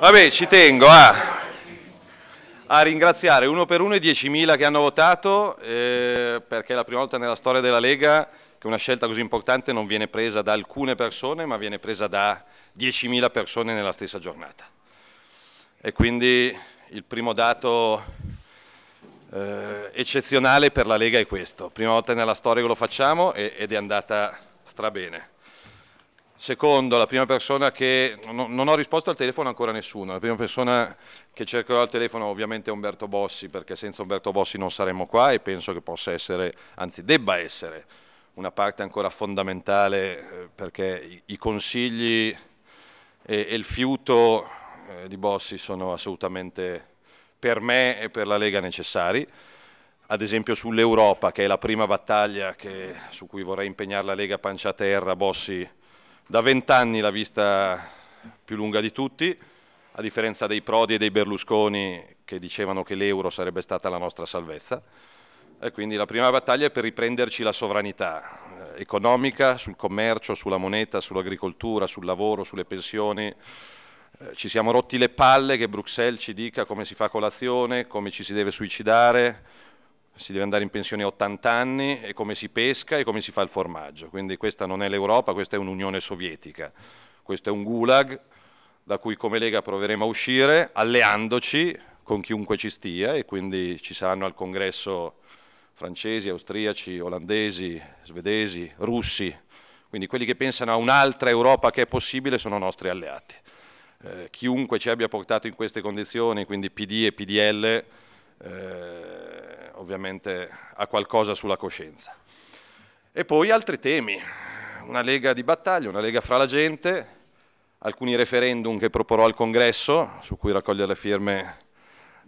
Vabbè, ci tengo a, ah. a, ringraziare uno per uno i 10.000 che hanno votato, eh, perché è la prima volta nella storia della Lega che una scelta così importante non viene presa da alcune persone, ma viene presa da 10.000 persone nella stessa giornata. E quindi il primo dato eh, eccezionale per la Lega è questo. Prima volta nella storia che lo facciamo ed è andata strabene. Secondo, la prima persona che... non ho risposto al telefono ancora a nessuno, la prima persona che cercherò al telefono ovviamente è Umberto Bossi, perché senza Umberto Bossi non saremmo qua e penso che possa essere, anzi debba essere, una parte ancora fondamentale eh, perché i, consigli e, e, il fiuto eh, di Bossi sono assolutamente per me e per la Lega necessari ad esempio sull'Europa, che è la prima battaglia che, su cui vorrei impegnare la Lega pancia a terra, Bossi da vent'anni la vista più lunga di tutti, a differenza dei Prodi e dei Berlusconi che dicevano che l'euro sarebbe stata la nostra salvezza. E quindi la prima battaglia è per riprenderci la sovranità eh, economica sul commercio, sulla moneta, sull'agricoltura, sul lavoro, sulle pensioni. Eh, ci siamo rotti le palle che Bruxelles ci dica come si fa colazione, come ci si deve suicidare, si deve andare in pensione a 80 anni e come si pesca e come si fa il formaggio. Quindi questa non è l'Europa, questa è un'Unione Sovietica, questo è un gulag da cui come Lega proveremo a uscire alleandoci con chiunque ci stia e quindi ci saranno al congresso francesi, austriaci, olandesi, svedesi, russi, quindi quelli che pensano a un'altra Europa che è possibile sono nostri alleati. Eh, chiunque ci abbia portato in queste condizioni, quindi PD e PDL, eh, ovviamente ha qualcosa sulla coscienza. E poi altri temi, una lega di battaglia, una lega fra la gente, alcuni referendum che proporrò al congresso, su cui raccogliere le firme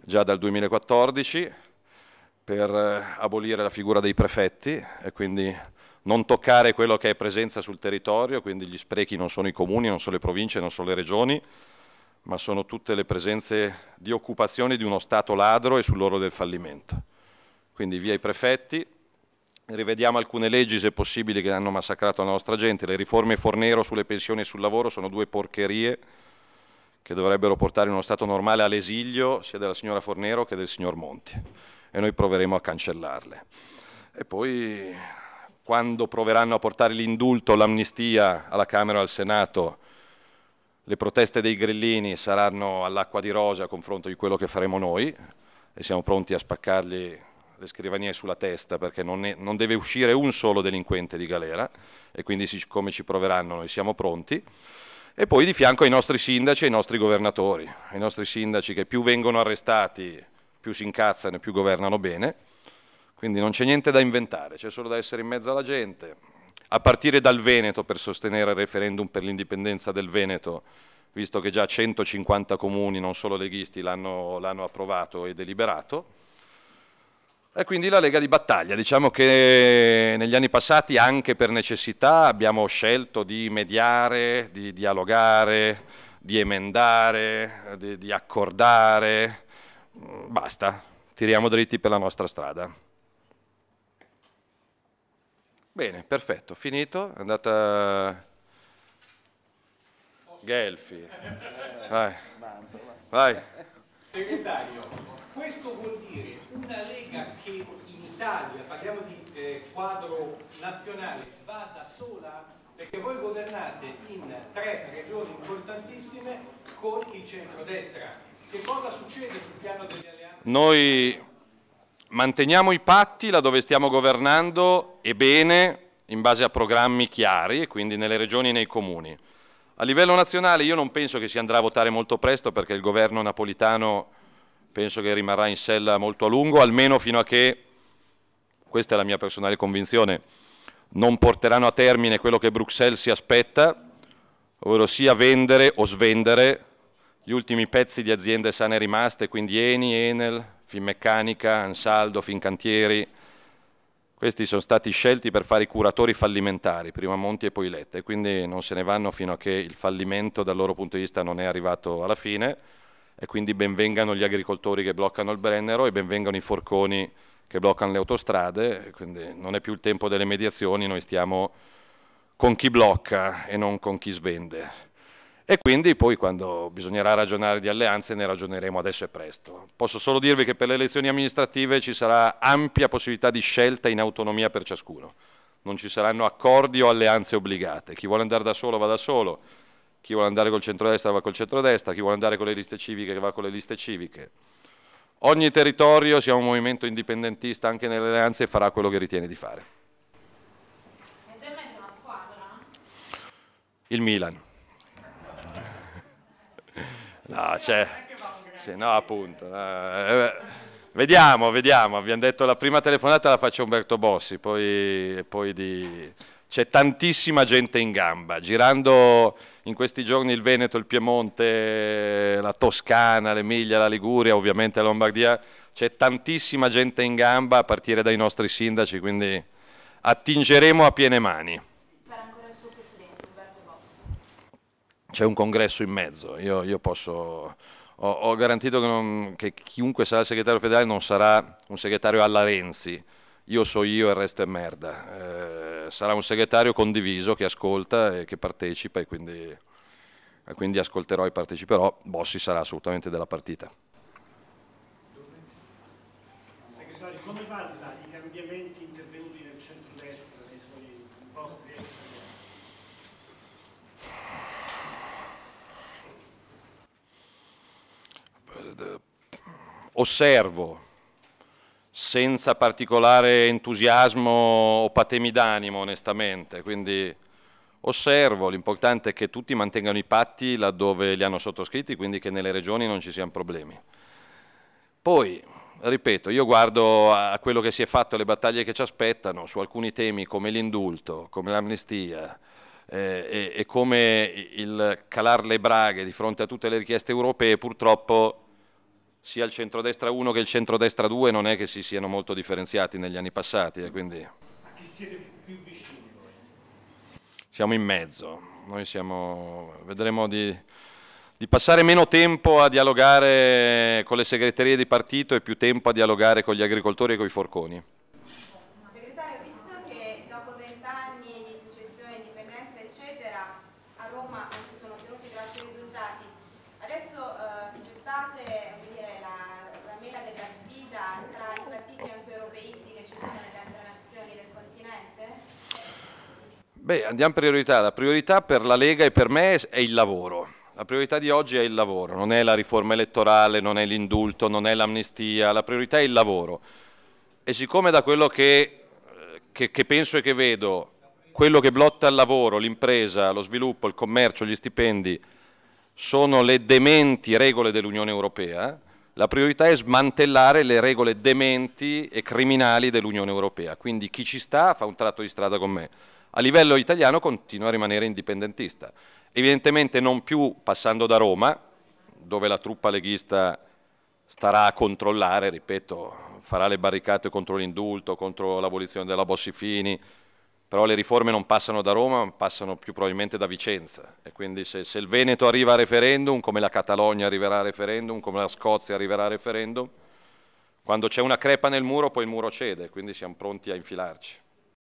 già dal 2014, per eh, abolire la figura dei prefetti e quindi non toccare quello che è presenza sul territorio, quindi gli sprechi non sono i comuni, non sono le province, non sono le regioni, ma sono tutte le presenze di occupazione di uno Stato ladro e sull'oro del fallimento. Quindi via i prefetti, rivediamo alcune leggi se possibile che hanno massacrato la nostra gente, le riforme Fornero sulle pensioni e sul lavoro sono due porcherie che dovrebbero portare in uno Stato normale all'esilio sia della signora Fornero che del signor Monti e noi proveremo a cancellarle. E poi quando proveranno a portare l'indulto, l'amnistia alla Camera e al Senato le proteste dei grillini saranno all'acqua di rosa a confronto di quello che faremo noi e siamo pronti a spaccargli le scrivanie sulla testa perché non, ne, non deve uscire un solo delinquente di galera e quindi siccome ci proveranno noi siamo pronti e poi di fianco ai nostri sindaci e ai nostri governatori, ai nostri sindaci che più vengono arrestati, più si incazzano e più governano bene, quindi non c'è niente da inventare, c'è solo da essere in mezzo alla gente, a partire dal Veneto per sostenere il referendum per l'indipendenza del Veneto, visto che già 150 comuni, non solo leghisti, l'hanno, approvato e deliberato. E quindi la Lega di battaglia, diciamo che negli anni passati anche per necessità abbiamo scelto di mediare, di dialogare, di emendare, di, di accordare, basta, tiriamo dritti per la nostra strada. Bene, perfetto, finito, è andata Gelfi. Vai. Vai. Segretario, questo vuol dire una lega che in Italia, parliamo di eh, quadro nazionale, vada sola? Perché voi governate in tre regioni importantissime con il centrodestra. Che cosa succede sul piano delle alleanze? Noi manteniamo i patti laddove stiamo governando e bene in base a programmi chiari e quindi nelle regioni e nei comuni. A livello nazionale io non penso che si andrà a votare molto presto perché il governo napolitano penso che rimarrà in sella molto a lungo, almeno fino a che, questa è la mia personale convinzione, non porteranno a termine quello che Bruxelles si aspetta, ovvero sia vendere o svendere gli ultimi pezzi di aziende sane rimaste, quindi Eni, Enel, Finmeccanica, Ansaldo, Fincantieri. Questi sono stati scelti per fare i curatori fallimentari, prima Monti e poi Letta, e quindi non se ne vanno fino a che il fallimento dal loro punto di vista non è arrivato alla fine e quindi benvengano gli agricoltori che bloccano il Brennero e benvengano i forconi che bloccano le autostrade, quindi non è più il tempo delle mediazioni, noi stiamo con chi blocca e non con chi svende. E quindi poi quando bisognerà ragionare di alleanze ne ragioneremo adesso e presto. Posso solo dirvi che per le elezioni amministrative ci sarà ampia possibilità di scelta in autonomia per ciascuno. Non ci saranno accordi o alleanze obbligate. Chi vuole andare da solo va da solo, chi vuole andare col centrodestra va col centrodestra, chi vuole andare con le liste civiche va con le liste civiche. Ogni territorio, sia un movimento indipendentista anche nelle alleanze, farà quello che ritiene di fare. Il Milan. Ah, cioè, se no appunto. Eh, eh, vediamo, vediamo, abbiamo detto la prima telefonata la faccio Umberto Bossi, poi, poi di... c'è tantissima gente in gamba, girando in questi giorni il Veneto, il Piemonte, la Toscana, l'Emilia, la Liguria, ovviamente la Lombardia, c'è tantissima gente in gamba a partire dai nostri sindaci, quindi attingeremo a piene mani. c'è un congresso in mezzo, io, io posso... Ho, ho garantito che, non, che, chiunque sarà il segretario federale non sarà un segretario alla Renzi, io so io e il resto è merda. Eh, sarà un segretario condiviso che ascolta e che partecipa e quindi, e quindi ascolterò e parteciperò. Bossi sarà assolutamente della partita. Segretario, come valuta i cambiamenti? osservo senza particolare entusiasmo o patemi d'animo onestamente, quindi osservo, l'importante è che tutti mantengano i patti laddove li hanno sottoscritti, quindi che nelle regioni non ci siano problemi. Poi, ripeto, io guardo a quello che si è fatto, alle battaglie che ci aspettano su alcuni temi come l'indulto, come l'amnistia, eh, e, e, come il calare le braghe di fronte a tutte le richieste europee purtroppo sia il centrodestra 1 che il centrodestra 2 non è che si siano molto differenziati negli anni passati. Eh, quindi... A chi siete più vicini? Siamo in mezzo, noi siamo, vedremo di, di, passare meno tempo a dialogare con le segreterie di partito e più tempo a dialogare con gli agricoltori e con i forconi. Beh, andiamo priorità. La priorità per la Lega e per me è il lavoro. La priorità di oggi è il lavoro, non è la riforma elettorale, non è l'indulto, non è l'amnistia, la priorità è il lavoro. E siccome da quello che, eh, che, che penso e che vedo, quello che blotta il lavoro, l'impresa, lo sviluppo, il commercio, gli stipendi, sono le dementi regole dell'Unione Europea, la priorità è smantellare le regole dementi e criminali dell'Unione Europea. Quindi chi ci sta fa un tratto di strada con me a livello italiano continua a rimanere indipendentista. Evidentemente non più passando da Roma, dove la truppa leghista starà a controllare, ripeto, farà le barricate contro l'indulto, contro l'abolizione della Bossifini, però le riforme non passano da Roma, passano più probabilmente da Vicenza. E quindi se, se il Veneto arriva a referendum, come la Catalogna arriverà a referendum, come la Scozia arriverà a referendum, quando c'è una crepa nel muro poi il muro cede, quindi siamo pronti a infilarci.